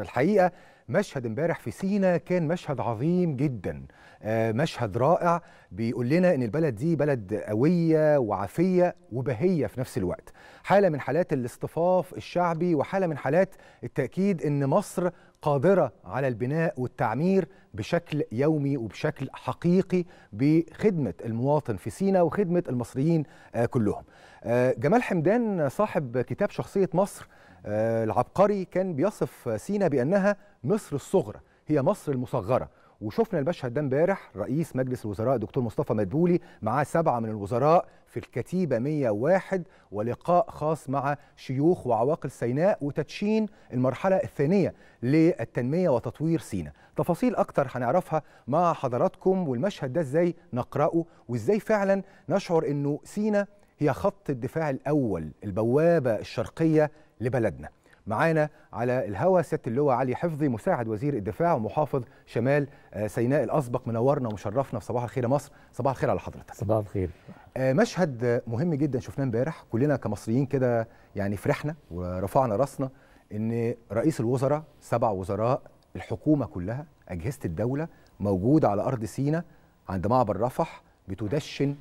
الحقيقة مشهد امبارح في سينا كان مشهد عظيم جدا آه، مشهد رائع بيقول لنا ان البلد دي بلد قوية وعافية وبهية في نفس الوقت حالة من حالات الاصطفاف الشعبي وحالة من حالات التأكيد ان مصر قادرة على البناء والتعمير بشكل يومي وبشكل حقيقي بخدمة المواطن في سينا وخدمة المصريين آه، كلهم آه، جمال حمدان صاحب كتاب شخصية مصر آه، العبقري كان بيصف سينا بأنها مصر الصغرى هي مصر المصغرة وشفنا المشهد ده امبارح رئيس مجلس الوزراء دكتور مصطفى مدبولي معاه سبعه من الوزراء في الكتيبه 101 ولقاء خاص مع شيوخ وعواقل سيناء وتدشين المرحله الثانيه للتنميه وتطوير سينا تفاصيل اكتر هنعرفها مع حضراتكم والمشهد ده ازاي نقراه وازاي فعلا نشعر انه سينا هي خط الدفاع الأول البوابة الشرقية لبلدنا معانا على الهوا سياده اللواء علي حفظي مساعد وزير الدفاع ومحافظ شمال آه، سيناء الاسبق منورنا ومشرفنا في صباح الخير يا مصر صباح الخير على حضرتك صباح الخير آه، مشهد مهم جدا شفناه امبارح كلنا كمصريين كده يعني فرحنا ورفعنا راسنا ان رئيس الوزراء سبع وزراء الحكومه كلها اجهزه الدوله موجوده على ارض سيناء عند معبر رفح بتدشن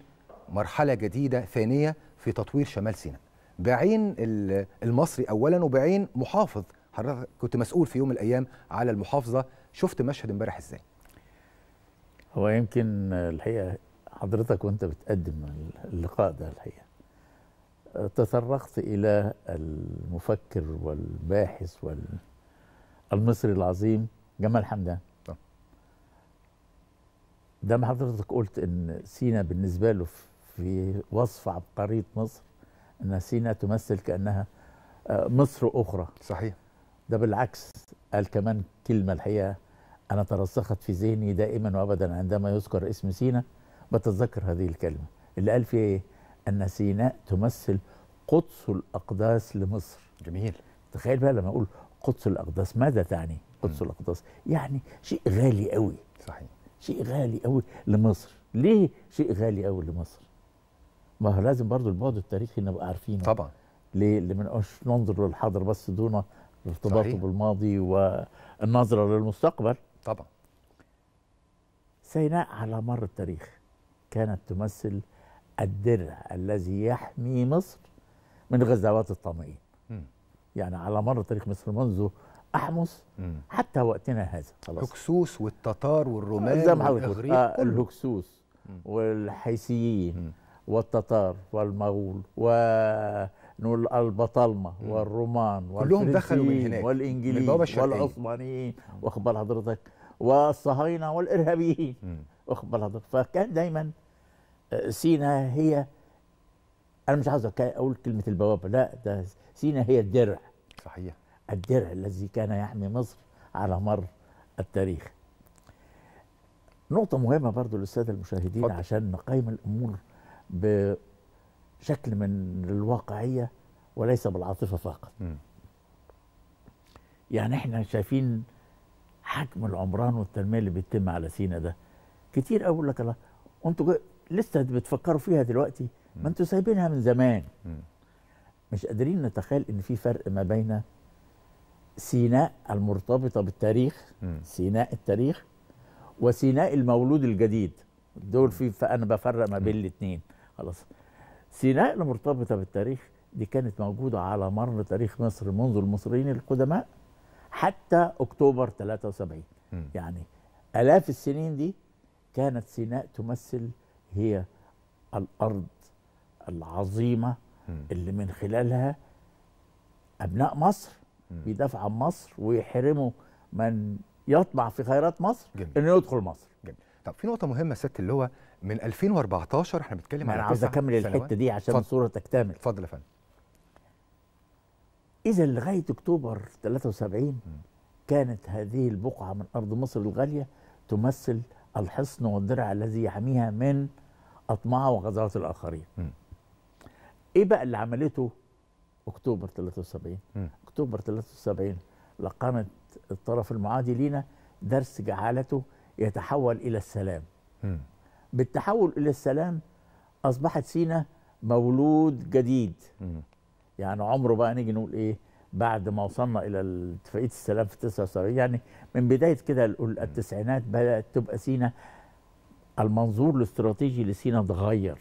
مرحله جديده ثانيه في تطوير شمال سيناء بعين المصري اولا وبعين محافظ حضرتك كنت مسؤول في يوم من الايام على المحافظه شفت مشهد امبارح ازاي هو يمكن الحقيقه حضرتك وانت بتقدم اللقاء ده الحقيقه تطرقت الى المفكر والباحث والمصري العظيم جمال حمدان نعم. ده ما حضرتك قلت ان سينا بالنسبه له في في وصف عبقريه مصر ان سينا تمثل كانها آه، مصر اخرى صحيح ده بالعكس قال كمان كلمه الحقيقه انا ترسخت في ذهني دائما وابدا عندما يذكر اسم سينا بتذكر هذه الكلمه اللي قال فيها ايه ان سيناء تمثل قدس الاقداس لمصر جميل تخيل بقى لما اقول قدس الاقداس ماذا تعني قدس م. الاقداس يعني شيء غالي قوي صحيح شيء غالي قوي لمصر ليه شيء غالي قوي لمصر ما هو لازم برضو البعد التاريخي نبقى عارفينه طبعا ليه؟ اللي نبقاش ننظر للحاضر بس دون ارتباطه بالماضي والنظره للمستقبل طبعا سيناء على مر التاريخ كانت تمثل الدرع الذي يحمي مصر من غزوات الطامئين يعني على مر تاريخ مصر منذ أحمص مم. حتى وقتنا هذا خلاص الهكسوس والتتار والرومان والإغريق آه الهكسوس الهكسوس والحيثيين والتتار والمغول البطالمه والرومان كلهم دخلوا من هناك والإنجليز والعثمانيين واخد بال حضرتك والصهاينة والإرهابيين واخد بال حضرتك فكان دايما آه، سينا هي أنا مش عاوز أقول كلمة البوابة لا ده سينا هي الدرع صحيح الدرع الذي كان يحمي مصر على مر التاريخ نقطة مهمة برضو للسادة المشاهدين فضل. عشان نقيم الأمور بشكل من الواقعية وليس بالعاطفة فقط م. يعني احنا شايفين حجم العمران والتنمية اللي بيتم على سينا ده كتير أقول لك الله انتوا لسه بتفكروا فيها دلوقتي ما انتوا سايبينها من زمان مش قادرين نتخيل ان في فرق ما بين سيناء المرتبطه بالتاريخ سيناء التاريخ وسيناء المولود الجديد دول في فانا بفرق ما بين الاثنين خلاص سيناء المرتبطه بالتاريخ دي كانت موجوده على مر تاريخ مصر منذ المصريين القدماء حتى اكتوبر 73 م. يعني الاف السنين دي كانت سيناء تمثل هي الارض العظيمه م. اللي من خلالها ابناء مصر بيدافعوا عن مصر ويحرموا من يطمع في خيرات مصر جميل. انه يدخل مصر جميل. طب في نقطه مهمه ست اللي هو من 2014 احنا بنتكلم على انا عايز اكمل الحته دي عشان فضل. الصوره تكتمل اتفضل يا فندم اذا لغايه اكتوبر 73 م. كانت هذه البقعه من ارض مصر الغاليه تمثل الحصن والدرع الذي يحميها من اطماع وغزوات الاخرين. م. ايه بقى اللي عملته اكتوبر 73 م. اكتوبر 73 لقمت الطرف المعادي لينا درس جعلته يتحول الى السلام. م. بالتحول الى السلام اصبحت سينا مولود جديد يعني عمره بقى نيجي نقول ايه بعد ما وصلنا الى اتفاقيه السلام في 79 يعني من بدايه كده التسعينات بدات تبقى سينا المنظور الاستراتيجي لسينا اتغير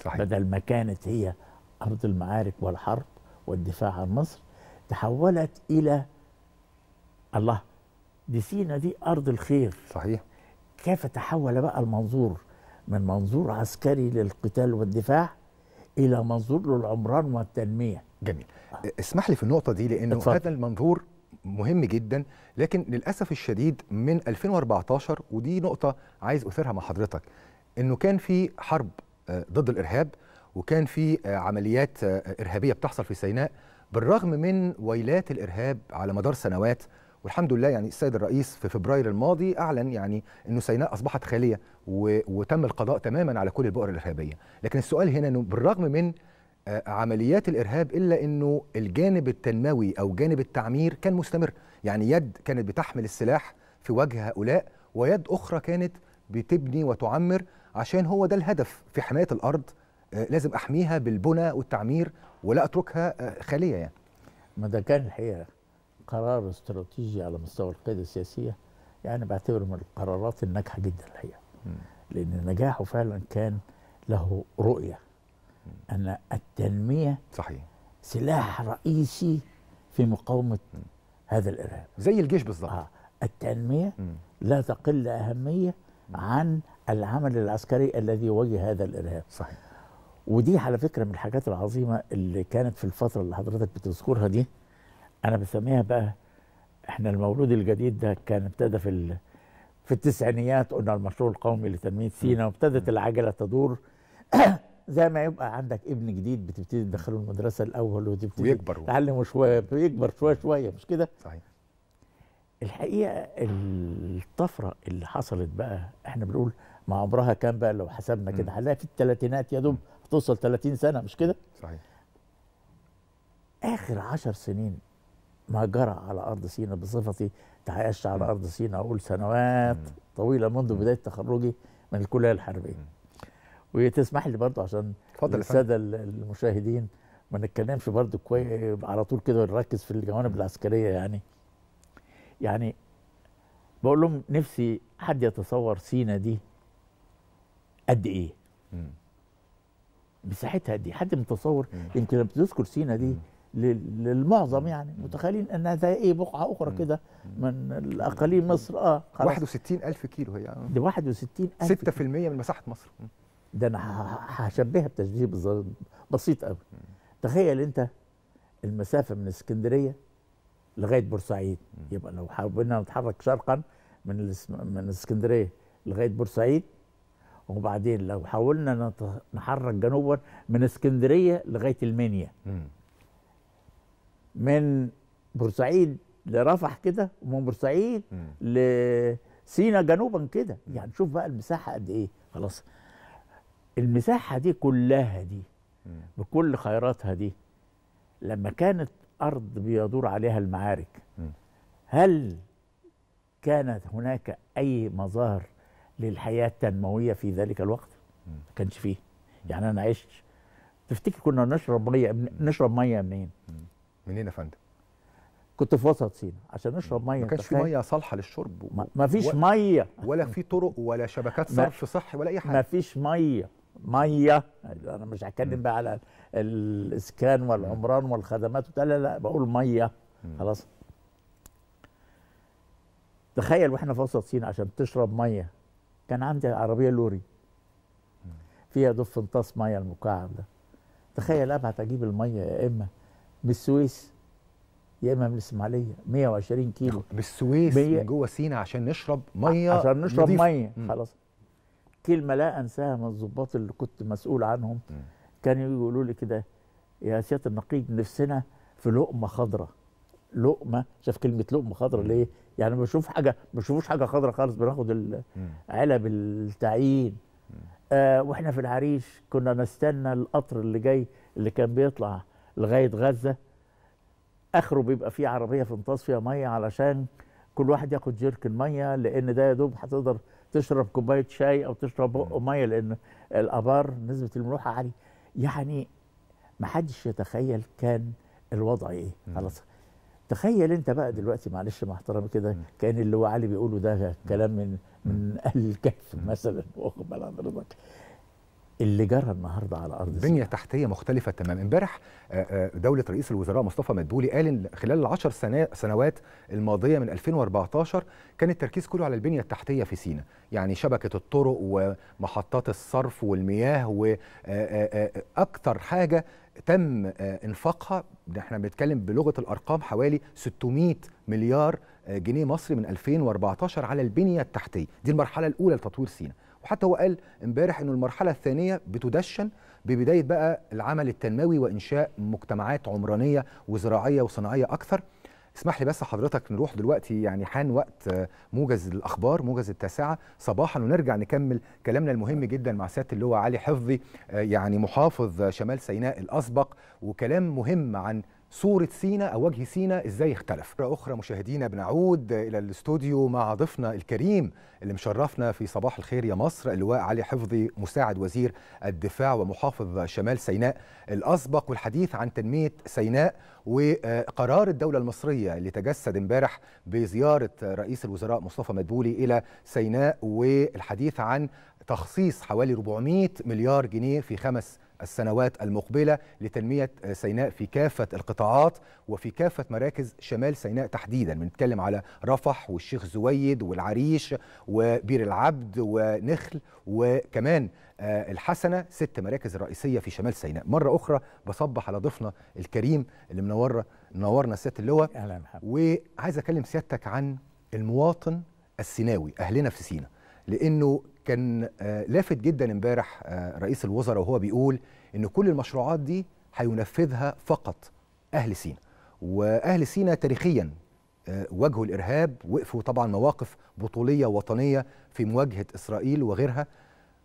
صحيح. بدل ما كانت هي ارض المعارك والحرب والدفاع عن مصر تحولت الى الله دي سينا دي ارض الخير صحيح كيف تحول بقى المنظور من منظور عسكري للقتال والدفاع الى منظور للعمران والتنميه جميل اسمح لي في النقطه دي لانه اتفضل. هذا المنظور مهم جدا لكن للاسف الشديد من 2014 ودي نقطه عايز اثيرها مع حضرتك انه كان في حرب آه، ضد الارهاب وكان في آه، عمليات آه، ارهابيه بتحصل في سيناء بالرغم من ويلات الارهاب على مدار سنوات والحمد لله يعني السيد الرئيس في فبراير الماضي اعلن يعني انه سيناء اصبحت خاليه وتم القضاء تماما على كل البؤر الارهابيه لكن السؤال هنا انه بالرغم من آه، عمليات الارهاب الا انه الجانب التنموي او جانب التعمير كان مستمر يعني يد كانت بتحمل السلاح في وجه هؤلاء ويد اخرى كانت بتبني وتعمر عشان هو ده الهدف في حمايه الارض آه، لازم احميها بالبنى والتعمير ولا اتركها آه، خاليه يعني ما ده كان الحقيقه قرار استراتيجي على مستوى القيادة السياسية يعني بعتبره من القرارات الناجحة جدا الحقيقة لأن نجاحه فعلا كان له رؤية أن التنمية صحيح سلاح رئيسي في مقاومة هذا الإرهاب زي الجيش بالظبط آه. التنمية لا تقل أهمية عن العمل العسكري الذي يواجه هذا الإرهاب صحيح ودي على فكرة من الحاجات العظيمة اللي كانت في الفترة اللي حضرتك بتذكرها دي انا بسميها بقى احنا المولود الجديد ده كان ابتدى في في التسعينيات قلنا المشروع القومي لتنميه سينا وابتدت العجله تدور زي ما يبقى عندك ابن جديد بتبتدي تدخله المدرسه الاول وتبتدي ويكبر تعلمه شويه ويكبر شويه شويه مش كده؟ صحيح الحقيقه الطفره اللي حصلت بقى احنا بنقول ما عمرها كام بقى لو حسبنا كده هنلاقي في الثلاثينات يا دوب هتوصل 30 سنه مش كده؟ صحيح اخر 10 سنين ما جرى على أرض سينا بصفتي تعايشت على أرض سينا أقول سنوات طويلة منذ بداية تخرجي من الكلية الحربية وتسمح لي برضو عشان السادة المشاهدين ما نتكلمش برضو كويس على طول كده نركز في الجوانب العسكرية يعني يعني بقول لهم نفسي حد يتصور سينا دي قد ايه مساحتها دي إيه؟ حد متصور يمكن لما بتذكر سينا دي للمعظم يعني متخيلين انها زي ايه بقعه اخرى كده من الاقاليم مصر اه خلاص 61 الف كيلو هي آه. دي 61 الف 6% من مساحه مصر ده انا هشبهها بتشبيه بسيط قوي تخيل انت المسافه من اسكندريه لغايه بورسعيد يبقى لو حاولنا نتحرك شرقا من من اسكندريه لغايه بورسعيد وبعدين لو حاولنا نتحرك جنوبا من اسكندريه لغايه المنيا من بورسعيد لرفح كده ومن بورسعيد لسينا جنوبا كده يعني شوف بقى المساحه قد ايه خلاص المساحه دي كلها دي بكل خيراتها دي لما كانت ارض بيدور عليها المعارك هل كانت هناك اي مظاهر للحياه التنمويه في ذلك الوقت؟ ما كانش فيه يعني انا عشت تفتكر كنا نشرب ميه نشرب ميه منين؟ منين يا فندم؟ كنت في وسط سينا عشان اشرب ميه ما كانش في ميه صالحه للشرب و... ما فيش و... ميه ولا في طرق ولا شبكات صرف صحي ولا اي حاجه ما فيش ميه ميه انا مش هتكلم بقى على الاسكان والعمران والخدمات لا لا بقول ميه خلاص تخيل واحنا في وسط سينا عشان تشرب ميه كان عندي عربيه لوري فيها دف ميه المكعب ده تخيل ابعت اجيب الميه يا اما بالسويس يا اما من الاسماعيليه 120 كيلو بالسويس من جوه سينا عشان نشرب ميه عشان نشرب نضيف. ميه خلاص كلمه لا انساها من الضباط اللي كنت مسؤول عنهم م. كانوا يقولوا لي كده يا سياده النقيب نفسنا في لقمه خضراء لقمه شاف كلمه لقمه خضراء ليه يعني بشوف حاجه ما بشوفوش حاجه خضراء خالص بناخد علب التعيين آه واحنا في العريش كنا نستنى القطر اللي جاي اللي كان بيطلع لغايه غزه اخره بيبقى فيه عربيه فنطاس فيها ميه علشان كل واحد ياخد جرك الميه لان ده يا دوب هتقدر تشرب كوبايه شاي او تشرب بق ميه لان الابار نسبه الملوحه عاليه يعني ما حدش يتخيل كان الوضع ايه خلاص تخيل انت بقى دلوقتي معلش مع احترامي كده كان اللي هو علي بيقوله ده كلام من من اهل الكهف مثلا واخد بال حضرتك اللي جرى النهارده على ارض بنيه السنة. تحتيه مختلفه تماما امبارح آه، آه، دوله رئيس الوزراء مصطفى مدبولي قال ان خلال العشر 10 سنوات الماضيه من 2014 كان التركيز كله على البنيه التحتيه في سينا يعني شبكه الطرق ومحطات الصرف والمياه واكثر آه، حاجه تم انفاقها احنا بنتكلم بلغه الارقام حوالي 600 مليار جنيه مصري من 2014 على البنيه التحتيه دي المرحله الاولى لتطوير سينا وحتى هو قال امبارح انه المرحله الثانيه بتدشن ببدايه بقى العمل التنموي وانشاء مجتمعات عمرانيه وزراعيه وصناعيه اكثر اسمح لي بس حضرتك نروح دلوقتي يعني حان وقت موجز الاخبار موجز التاسعه صباحا ونرجع نكمل كلامنا المهم جدا مع سياده اللواء علي حفظي آه، يعني محافظ شمال سيناء الاسبق وكلام مهم عن صورة سينا أو وجه سينا إزاي اختلف مرة أخرى مشاهدينا بنعود إلى الاستوديو مع ضيفنا الكريم اللي مشرفنا في صباح الخير يا مصر اللواء علي حفظي مساعد وزير الدفاع ومحافظ شمال سيناء الأسبق والحديث عن تنمية سيناء وقرار الدولة المصرية اللي تجسد امبارح بزيارة رئيس الوزراء مصطفى مدبولي إلى سيناء والحديث عن تخصيص حوالي 400 مليار جنيه في خمس السنوات المقبلة لتنمية سيناء في كافة القطاعات وفي كافة مراكز شمال سيناء تحديدا بنتكلم على رفح والشيخ زويد والعريش وبير العبد ونخل وكمان آه، الحسنة ست مراكز رئيسية في شمال سيناء مرة أخرى بصبح على ضيفنا الكريم اللي منورة منورنا سيادة اللواء وعايز أكلم سيادتك عن المواطن السيناوي أهلنا في سينا لأنه كان آه، لافت جدا امبارح آه، رئيس الوزراء وهو بيقول ان كل المشروعات دي هينفذها فقط اهل سينا واهل سينا تاريخيا آه، واجهوا الارهاب وقفوا طبعا مواقف بطوليه وطنيه في مواجهه اسرائيل وغيرها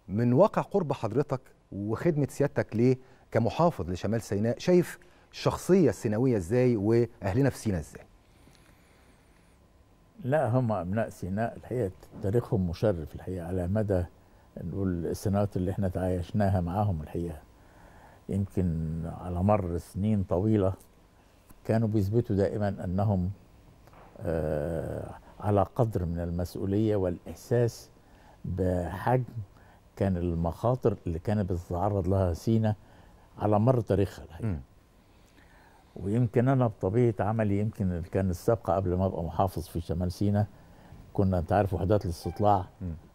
من واقع قرب حضرتك وخدمه سيادتك ليه كمحافظ لشمال سيناء شايف الشخصيه السيناويه ازاي واهلنا في سينا ازاي لا هم أبناء سيناء الحقيقة تاريخهم مشرف الحقيقة على مدى نقول السنوات اللي احنا تعايشناها معاهم الحقيقة يمكن على مر سنين طويلة كانوا بيثبتوا دائما أنهم آه على قدر من المسؤولية والإحساس بحجم كان المخاطر اللي كانت بتتعرض لها سينا على مر تاريخها الحقيقة ويمكن انا بطبيعه عملي يمكن كان السابقه قبل ما ابقى محافظ في شمال سينا كنا انت عارف وحدات الاستطلاع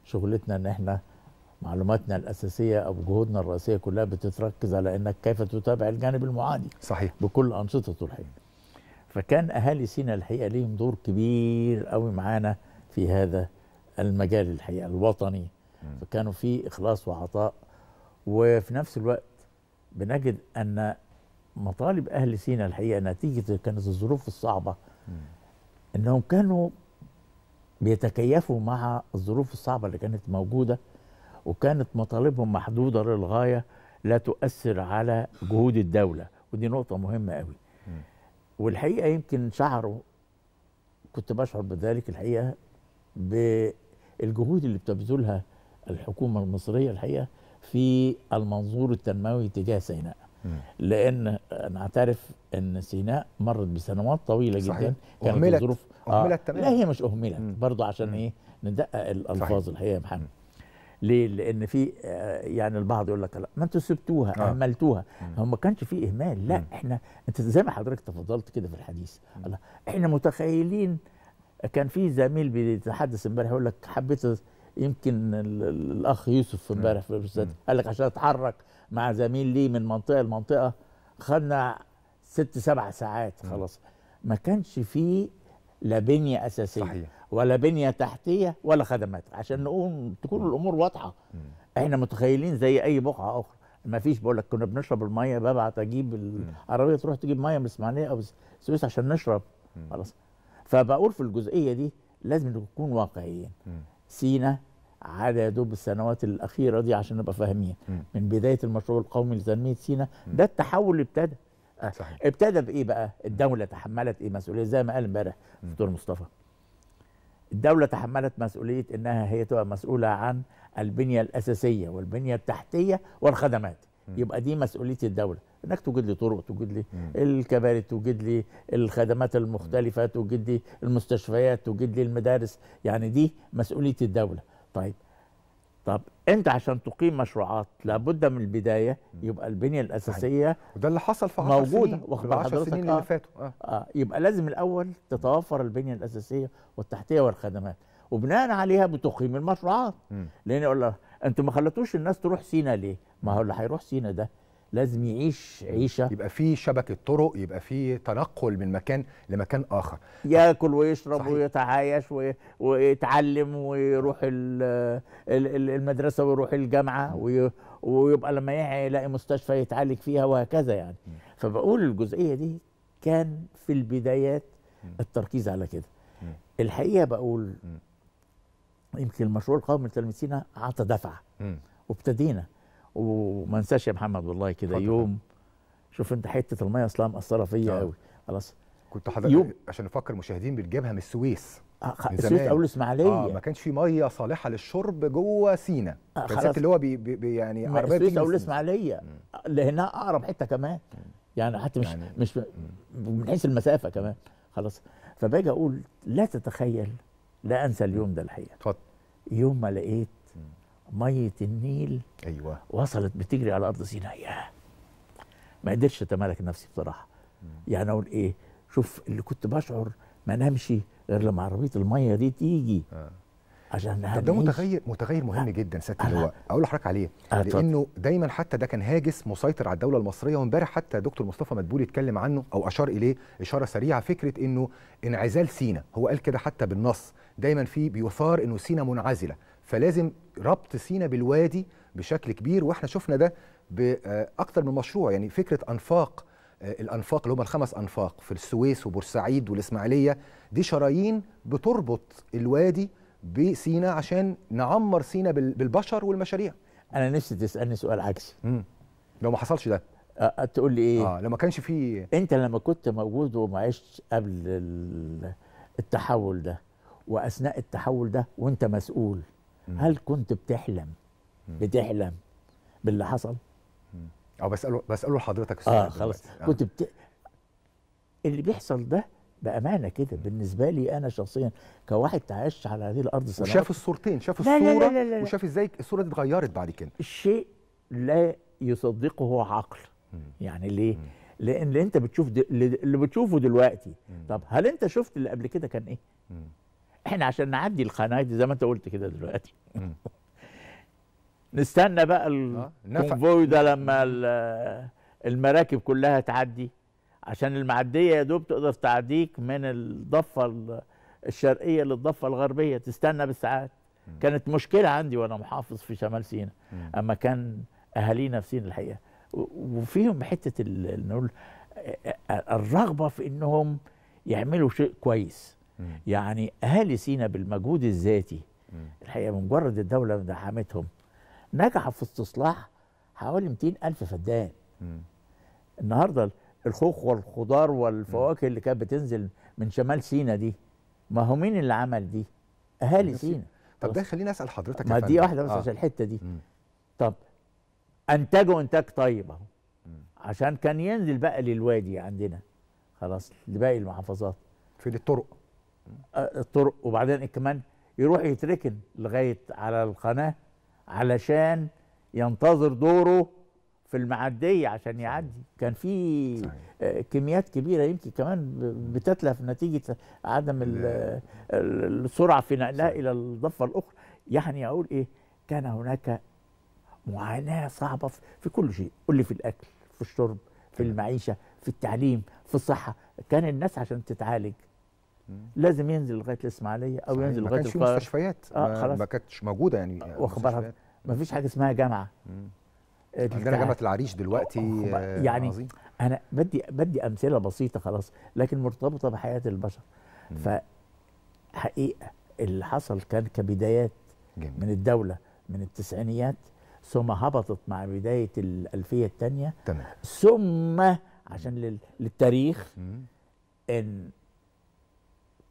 شغلتنا ان احنا معلوماتنا الاساسيه او جهودنا الرئيسيه كلها بتتركز على انك كيف تتابع الجانب المعادي صحيح بكل انشطته الحقيقه فكان اهالي سينا الحقيقه ليهم دور كبير قوي معانا في هذا المجال الحقيقه الوطني فكانوا في اخلاص وعطاء وفي نفس الوقت بنجد ان مطالب اهل سينا الحقيقه نتيجه كانت الظروف الصعبه انهم كانوا بيتكيفوا مع الظروف الصعبه اللي كانت موجوده وكانت مطالبهم محدوده للغايه لا تؤثر على جهود الدوله ودي نقطه مهمه قوي والحقيقه يمكن شعروا كنت بشعر بذلك الحقيقه بالجهود اللي بتبذلها الحكومه المصريه الحقيقه في المنظور التنموي تجاه سيناء لان نعترف ان سيناء مرت بسنوات طويله صحيح. جدا كانت أهملت. الظروف آه. اهملت آه. تماما لا هي مش اهملت برضه عشان مم. ايه ندقق الالفاظ الحقيقه يا محمد ليه؟ لان في آه، يعني البعض يقول لك لا ما انتوا سبتوها آه. اهملتوها هم ما كانش في اهمال لا مم. احنا انت زي ما حضرتك تفضلت كده في الحديث الله احنا متخيلين كان في زميل بيتحدث امبارح يقول لك حبيت يمكن الاخ يوسف امبارح في الاستاذ قال لك عشان اتحرك مع زميل لي من منطقه لمنطقه خدنا ست سبع ساعات خلاص ما كانش فيه لا بنيه اساسيه صحيح. ولا بنيه تحتيه ولا خدمات عشان نقوم تكون الامور واضحه مم. احنا متخيلين زي اي بقعه اخرى ما فيش بقول لك كنا بنشرب الميه ببعت اجيب العربيه تروح تجيب ميه من الاسماعيليه او السويس عشان نشرب خلاص فبقول في الجزئيه دي لازم نكون واقعيين سينا عاد يا دوب السنوات الاخيره دي عشان نبقى فاهمين من بدايه المشروع القومي لتنميه سينا ده التحول اللي ابتدى آه، صحيح. ابتدى بايه بقى الدوله تحملت ايه مسؤوليه زي ما قال امبارح دكتور مصطفى الدوله تحملت مسؤوليه انها هي تبقى مسؤوله عن البنيه الاساسيه والبنيه التحتيه والخدمات م. يبقى دي مسؤوليه الدوله انك توجد لي طرق توجد لي الكباري توجد لي الخدمات المختلفه توجد لي المستشفيات توجد لي المدارس يعني دي مسؤوليه الدوله طيب طب انت عشان تقيم مشروعات لابد من البدايه يبقى البنيه طيب. الاساسيه وده اللي حصل في 10 سنين موجوده واخد بال حضرتك سنين آه. اللي فاتوا آه. آه. يبقى لازم الاول تتوفر البنيه الاساسيه والتحتيه والخدمات وبناء عليها بتقيم المشروعات لان يقول لك انتوا ما خلتوش الناس تروح سينا ليه؟ ما هو اللي هيروح سينا ده لازم يعيش عيشه يبقى في شبكه طرق يبقى في تنقل من مكان لمكان اخر ياكل ويشرب صحيح. ويتعايش ويتعلم ويروح المدرسه ويروح الجامعه ويبقى لما يلاقي مستشفى يتعالج فيها وهكذا يعني فبقول الجزئيه دي كان في البدايات التركيز على كده الحقيقه بقول يمكن المشروع القومي لتلميذ سينا عطى دفعه وابتدينا وما انساش يا محمد والله كده يوم شوف انت حته الميه اصلا مأثره فيا قوي آه. خلاص كنت حضرتك عشان نفكر المشاهدين بتجيبها من السويس آه، السويس او الاسماعيليه اه ما كانش في ميه صالحه للشرب جوه سينا آه خلاص اللي هو بي بي يعني عربيه السويس او الاسماعيليه آه، لهنا اقرب حته كمان مم. يعني حتى مش يعني مش من حيث المسافه كمان خلاص فباجي اقول لا تتخيل لا انسى اليوم ده الحقيقه اتفضل يوم ما لقيت ميه النيل ايوه وصلت بتجري على ارض سيناء ياه ما قدرتش اتمالك نفسي بصراحه يعني اقول ايه شوف اللي كنت بشعر ما نمشي غير لما عربيه الميه دي تيجي آه. عشان طب ده متغير متغير مهم جدا سياده اللواء اقول لحضرتك عليه لانه دايما حتى ده كان هاجس مسيطر على الدوله المصريه وامبارح حتى دكتور مصطفى مدبول اتكلم عنه او اشار اليه اشاره سريعه فكره انه انعزال سينا هو قال كده حتى بالنص دايما في بيثار انه سينا منعزله فلازم ربط سينا بالوادي بشكل كبير واحنا شفنا ده باكثر آه، من مشروع يعني فكره انفاق آه، الانفاق اللي هم الخمس انفاق في السويس وبورسعيد والاسماعيليه دي شرايين بتربط الوادي بسينا عشان نعمر سينا بالبشر والمشاريع انا نفسي تسالني سؤال عكسي امم لو ما حصلش ده آه، تقول لي ايه اه لما كانش فيه انت لما كنت موجود وما عشت قبل التحول ده واثناء التحول ده وانت مسؤول هل كنت بتحلم بتحلم باللي حصل؟ اه بساله بساله لحضرتك السؤال اه خلاص آه. كنت بت... اللي بيحصل ده بامانه كده بالنسبه لي انا شخصيا كواحد تعيش على هذه الارض سنوات وشاف الصورتين شاف الصوره لا لا لا لا لا. وشاف ازاي الصوره دي اتغيرت بعد كده الشيء لا يصدقه عقل مم. يعني ليه؟ مم. لان اللي انت بتشوف دل... اللي بتشوفه دلوقتي مم. طب هل انت شفت اللي قبل كده كان ايه؟ مم. احنا عشان نعدي القناه دي زي ما انت قلت كده دلوقتي نستنى بقى آه، الكونفوي ده لما آه، المراكب كلها تعدي عشان المعديه يا دوب تقدر تعديك من الضفه الشرقيه للضفه الغربيه تستنى بالساعات كانت مشكله عندي وانا محافظ في شمال سيناء اما كان اهالينا في سيناء الحقيقه وفيهم حته نقول آه، الرغبه في انهم يعملوا شيء كويس يعني اهالي سينا بالمجهود الذاتي الحقيقه بمجرد الدوله دعمتهم نجحوا في استصلاح حوالي 200 الف فدان النهارده الخوخ والخضار والفواكه اللي كانت بتنزل من شمال سينا دي ما هو مين اللي عمل دي اهالي سينا طب ده خليني اسال حضرتك ما دي واحده بس آه. عشان الحته دي مم. طب انتجوا انتاج طيب اهو عشان كان ينزل بقى للوادي عندنا خلاص لباقي المحافظات في الطرق الطرق وبعدين كمان يروح يتركن لغايه على القناه علشان ينتظر دوره في المعديه عشان يعدي كان في كميات كبيره يمكن كمان بتتلف نتيجه عدم السرعه في نقلها الى الضفه الاخرى يعني اقول ايه كان هناك معاناه صعبه في كل شيء قل لي في الاكل في الشرب في المعيشه في التعليم في الصحه كان الناس عشان تتعالج لازم ينزل لغايه الاسماعيليه او ينزل لغايه القاهره ما كانش مستشفيات آه خلاص ما كانتش موجوده يعني آه، واخبارها ما فيش حاجه اسمها جامعه آه، عندنا جامعه العريش دلوقتي آه، يعني عظيم. انا بدي بدي امثله بسيطه خلاص لكن مرتبطه بحياه البشر ف حقيقه اللي حصل كان كبدايات جميل. من الدوله من التسعينيات ثم هبطت مع بدايه الالفيه الثانيه تمام ثم عشان للتاريخ ان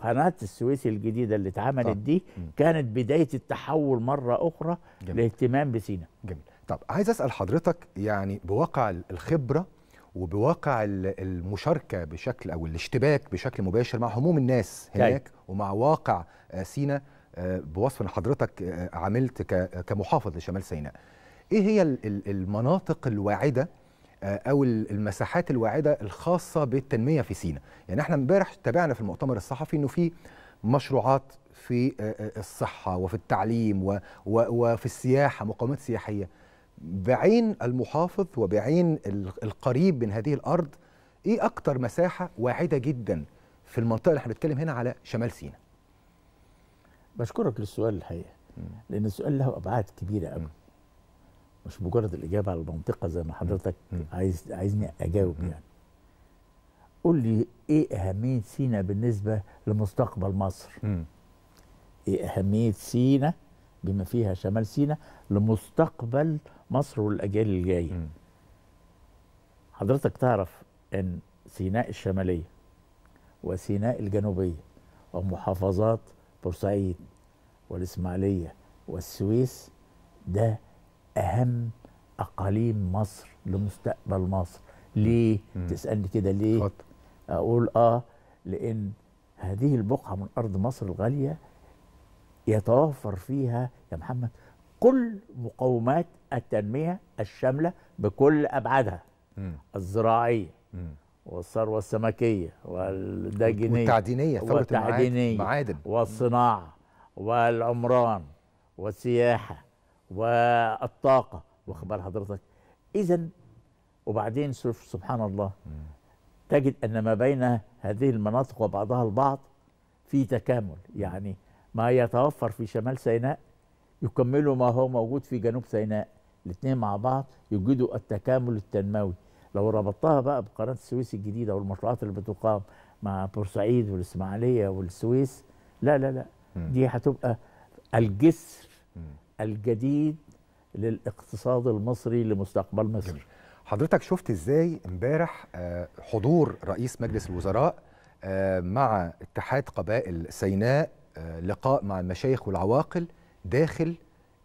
قناة السويس الجديدة اللي اتعملت دي كانت بداية التحول مرة أخرى جميل. لاهتمام بسينا جميل طب عايز أسأل حضرتك يعني بواقع الخبرة وبواقع المشاركة بشكل أو الاشتباك بشكل مباشر مع هموم الناس طيب. هناك جاي. ومع واقع آه، سينا آه، بوصف ان حضرتك آه، عملت كمحافظ لشمال سيناء ايه هي المناطق الواعده آه، او المساحات الواعده الخاصه بالتنميه في سينا يعني احنا امبارح تابعنا في المؤتمر الصحفي انه في مشروعات في آه، آه، الصحه وفي التعليم وفي السياحه مقاومات سياحيه بعين المحافظ وبعين القريب من هذه الارض ايه اكتر مساحه واعده جدا في المنطقه اللي احنا بنتكلم هنا على شمال سينا بشكرك للسؤال الحقيقه لان السؤال له ابعاد كبيره قوي مش مجرد الاجابه على المنطقه زي ما حضرتك عايز عايزني اجاوب يعني قول لي ايه اهميه سينا بالنسبه لمستقبل مصر ايه اهميه سينا بما فيها شمال سينا لمستقبل مصر والاجيال الجايه حضرتك تعرف ان سيناء الشماليه وسيناء الجنوبيه ومحافظات بورسعيد والاسماعيليه والسويس ده اهم اقاليم مصر لمستقبل مصر ليه مم. تسالني كده ليه خط. اقول اه لان هذه البقعه من ارض مصر الغاليه يتوافر فيها يا محمد كل مقومات التنميه الشامله بكل ابعادها مم. الزراعيه مم. والثروه السمكيه والدجنيه والتعدينيه ثوره والتعدينيه المعادن والصناعه والعمران والسياحه والطاقه واخبار حضرتك اذا وبعدين سبحان الله تجد ان ما بين هذه المناطق وبعضها البعض في تكامل يعني ما يتوفر في شمال سيناء يكملوا ما هو موجود في جنوب سيناء الاثنين مع بعض يجدوا التكامل التنموي لو ربطتها بقى بقناه السويس الجديده والمشروعات اللي بتقام مع بورسعيد والاسماعيليه والسويس لا لا لا دي هتبقى الجسر الجديد للاقتصاد المصري لمستقبل مصر جميل. حضرتك شفت ازاي امبارح آه، حضور رئيس مجلس الوزراء آه، مع اتحاد قبائل سيناء آه، لقاء مع المشايخ والعواقل داخل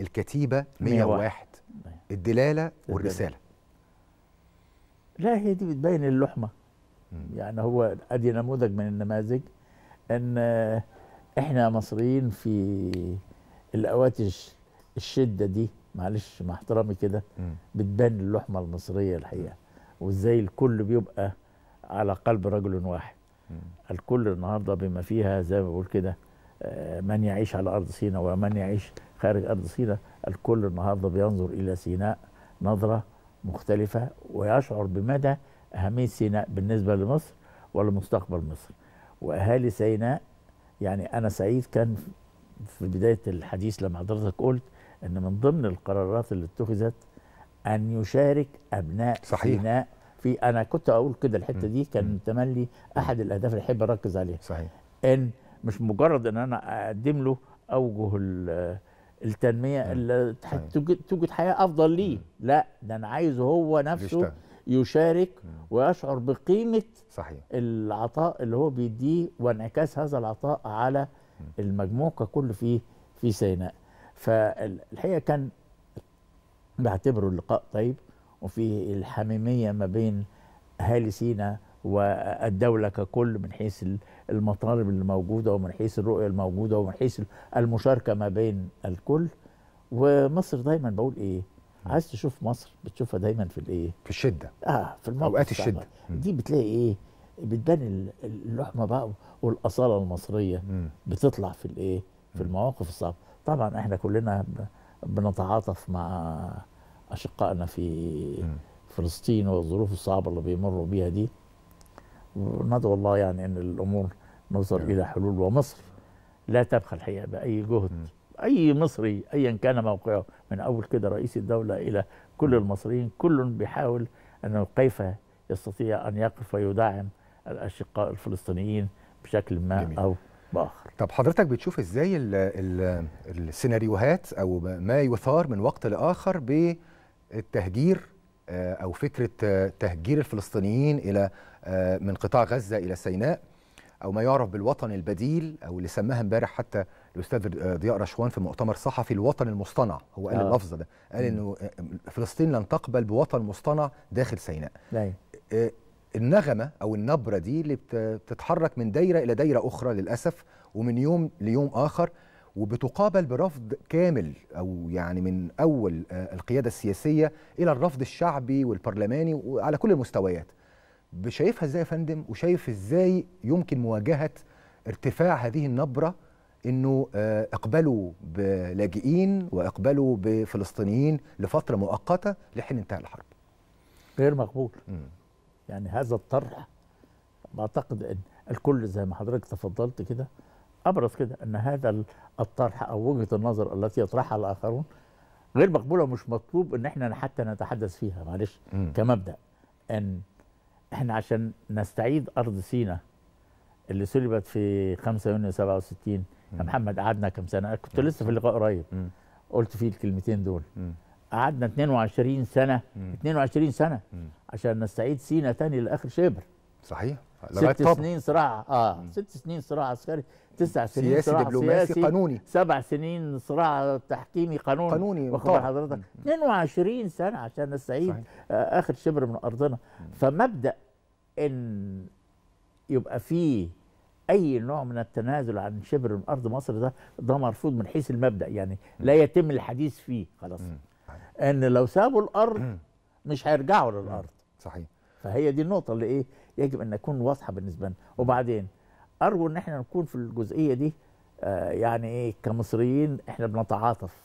الكتيبة 101 الدلالة والرسالة لا هي دي بتبين اللحمة يعني هو ادي نموذج من النماذج ان احنا مصريين في الاواتش الشده دي معلش مع احترامي كده بتبان اللحمه المصريه الحقيقه وازاي الكل بيبقى على قلب رجل واحد الكل النهارده بما فيها زي ما بقول كده آه، من يعيش على ارض سيناء ومن يعيش خارج ارض سيناء الكل النهارده بينظر الى سيناء نظره مختلفه ويشعر بمدى اهميه سيناء بالنسبه لمصر ولمستقبل مصر واهالي سيناء يعني انا سعيد كان في بدايه الحديث لما حضرتك قلت ان من ضمن القرارات اللي اتخذت ان يشارك ابناء صحيح. سيناء في انا كنت اقول كده الحته دي كان تملي احد الاهداف اللي احب اركز عليها صحيح ان مش مجرد ان انا اقدم له اوجه التنميه اللي توجد حياه افضل ليه لا ده انا عايزه هو نفسه يشارك ويشعر بقيمه صحيح العطاء اللي هو بيديه وانعكاس هذا العطاء على المجموع ككل في في سيناء فالحقيقه كان بعتبره اللقاء طيب وفي الحميميه ما بين اهالي سينا والدوله ككل من حيث المطالب اللي موجوده ومن حيث الرؤيه الموجوده ومن حيث المشاركه ما بين الكل ومصر دايما بقول ايه عايز تشوف مصر بتشوفها دايما في الايه في الشده اه في الموقف اوقات الشده دي بتلاقي ايه بتبان اللحمه بقى والاصاله المصريه م. بتطلع في الايه في المواقف الصعبة طبعا احنا كلنا بنتعاطف مع أشقائنا في فلسطين والظروف الصعبة اللي بيمروا بيها دي وندعو الله يعني أن الأمور نصل نعم. إلى حلول ومصر لا تبخل الحقيقة بأي جهد أي مصري أيا كان موقعه من أول كده رئيس الدولة إلى كل المصريين كل بيحاول أنه كيف يستطيع أن يقف ويدعم الأشقاء الفلسطينيين بشكل ما جميل. أو باخر طب حضرتك بتشوف ازاي الـ الـ السيناريوهات او ما يثار من وقت لاخر بالتهجير آه، او فكره آه، تهجير الفلسطينيين الى آه، من قطاع غزه الى سيناء او ما يعرف بالوطن البديل او اللي سماها امبارح حتى الاستاذ ضياء رشوان في مؤتمر صحفي الوطن المصطنع هو قال آه. اللفظ ده قال انه فلسطين لن تقبل بوطن مصطنع داخل سيناء داي. أيوه. النغمه او النبره دي اللي بتتحرك من دايره الى دايره اخرى للاسف ومن يوم ليوم اخر وبتقابل برفض كامل او يعني من اول آه، القياده السياسيه الى الرفض الشعبي والبرلماني وعلى كل المستويات شايفها ازاي يا فندم وشايف ازاي يمكن مواجهه ارتفاع هذه النبره انه آه، اقبلوا بلاجئين واقبلوا بفلسطينيين لفتره مؤقته لحين انتهى الحرب غير مقبول يعني هذا الطرح بعتقد ان الكل زي ما حضرتك تفضلت كده ابرز كده ان هذا الطرح او وجهه النظر التي يطرحها الاخرون غير مقبوله ومش مطلوب ان احنا حتى نتحدث فيها معلش كمبدا ان احنا عشان نستعيد ارض سينا اللي سلبت في 5 يونيو 67 يا محمد قعدنا كم سنه كنت لسه في اللقاء قريب قلت فيه الكلمتين دول قعدنا 22 سنه مم. 22 سنه مم. عشان نستعيد سينا تاني لاخر شبر صحيح ست طبع. سنين صراع اه مم. ست سنين صراع عسكري تسع سنين سياسي صراع دبلوماسي سياسي قانوني سبع سنين صراع تحكيمي قانوني قانوني واخد حضرتك 22 سنه عشان نستعيد صحيح. آه اخر شبر من ارضنا مم. فمبدا ان يبقى فيه اي نوع من التنازل عن شبر من ارض مصر ده ده مرفوض من حيث المبدا يعني لا يتم الحديث فيه خلاص مم. ان لو سابوا الارض مش هيرجعوا للارض صحيح فهي دي النقطه اللي ايه يجب ان نكون واضحه بالنسبه لنا وبعدين ارجو ان احنا نكون في الجزئيه دي آه يعني ايه كمصريين احنا بنتعاطف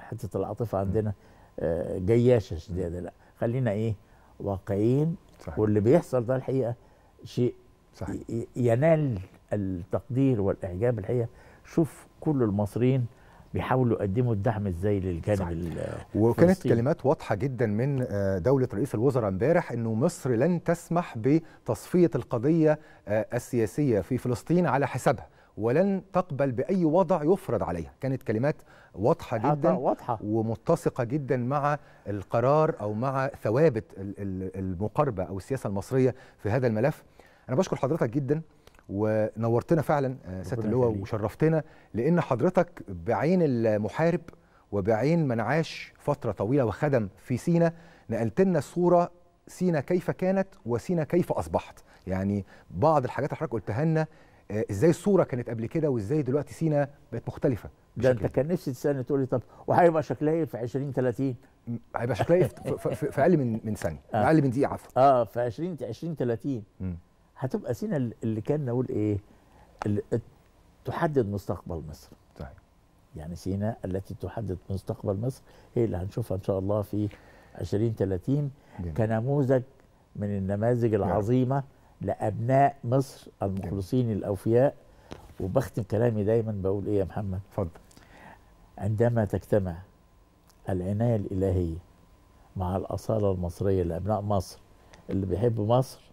حته العاطفه عندنا آه جياشه شديده لا خلينا ايه واقعيين صحيح. واللي بيحصل ده الحقيقه شيء صحيح. ينال التقدير والاعجاب الحقيقه شوف كل المصريين بيحاولوا يقدموا الدعم ازاي للجانب وكانت كلمات واضحه جدا من آه، دوله رئيس الوزراء امبارح انه مصر لن تسمح بتصفيه القضيه آه، السياسيه في فلسطين على حسابها ولن تقبل باي وضع يفرض عليها كانت كلمات واضحه آه، جدا واضحة. ومتسقه جدا مع القرار او مع ثوابت المقاربه او السياسه المصريه في هذا الملف انا بشكر حضرتك جدا ونورتنا فعلا سياده اللواء وشرفتنا لان حضرتك بعين المحارب وبعين من عاش فتره طويله وخدم في سينا نقلت لنا صوره سينا كيف كانت وسينا كيف اصبحت يعني بعض الحاجات اللي حضرتك قلتها لنا آه، ازاي الصوره كانت قبل كده وازاي دلوقتي سينا بقت مختلفه ده انت كان نفسي تسالني تقول لي طب وهيبقى شكلها ايه في 20 30 هيبقى شكلها ايه في اقل من من ثانيه آه. اقل من دقيقه عفوا اه في 20 20 30 هتبقى سينا اللي كان نقول ايه اللي تحدد مستقبل مصر طيب. يعني سينا التي تحدد مستقبل مصر هي اللي هنشوفها ان شاء الله في 2030 جميل. كنموذج من النماذج العظيمه لابناء مصر المخلصين جميل. الاوفياء وبختم كلامي دايما بقول ايه يا محمد اتفضل عندما تجتمع العنايه الالهيه مع الاصاله المصريه لابناء مصر اللي بيحبوا مصر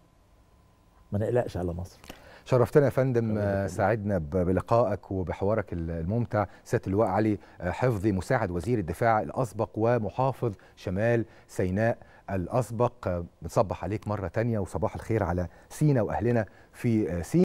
ما نقلقش على مصر شرفتنا يا فندم سعدنا بلقائك وبحوارك الممتع سياده اللواء علي آه، حفظي مساعد وزير الدفاع الاسبق ومحافظ شمال سيناء الاسبق آه، بنصبح عليك مره ثانيه وصباح الخير على سينا واهلنا في آه، سينا